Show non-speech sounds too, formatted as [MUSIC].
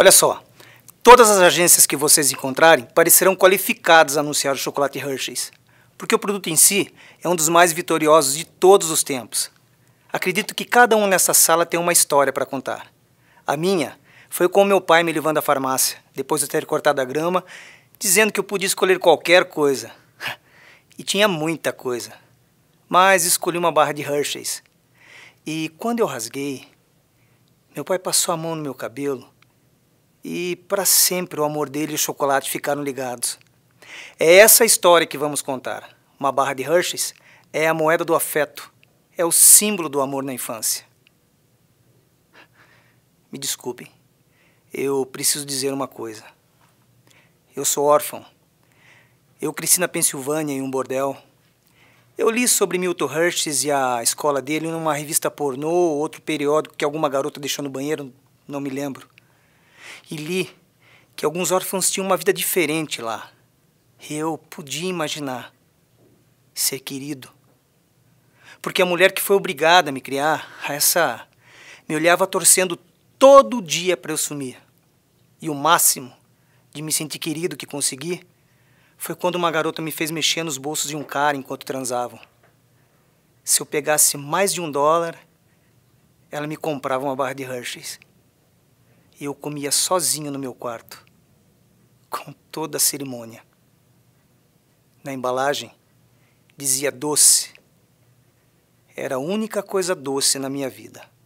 Olha só, todas as agências que vocês encontrarem parecerão qualificadas a anunciar o chocolate Hershey's, porque o produto em si é um dos mais vitoriosos de todos os tempos. Acredito que cada um nessa sala tem uma história para contar. A minha foi com meu pai me levando à farmácia, depois de ter cortado a grama, dizendo que eu podia escolher qualquer coisa. [LAUGHS] E tinha muita coisa. Mas escolhi uma barra de Hershey's. E quando eu rasguei, meu pai passou a mão no meu cabelo e para sempre o amor dele e o chocolate ficaram ligados. É essa história que vamos contar. Uma barra de Hershey's é a moeda do afeto, é o símbolo do amor na infância. Me desculpem, eu preciso dizer uma coisa. Eu sou órfão. Eu cresci na Pensilvânia em um bordel. Eu li sobre Milton Hershey's e a escola dele numa revista pornô ou outro periódico que alguma garota deixou no banheiro, não me lembro e li que alguns órfãos tinham uma vida diferente lá. Eu podia imaginar ser querido. Porque a mulher que foi obrigada a me criar, essa, me olhava torcendo todo dia para eu sumir. E o máximo de me sentir querido que consegui foi quando uma garota me fez mexer nos bolsos de um cara enquanto transavam. Se eu pegasse mais de um dólar, ela me comprava uma barra de Hershey's eu comia sozinho no meu quarto, com toda a cerimônia. Na embalagem dizia doce. Era a única coisa doce na minha vida.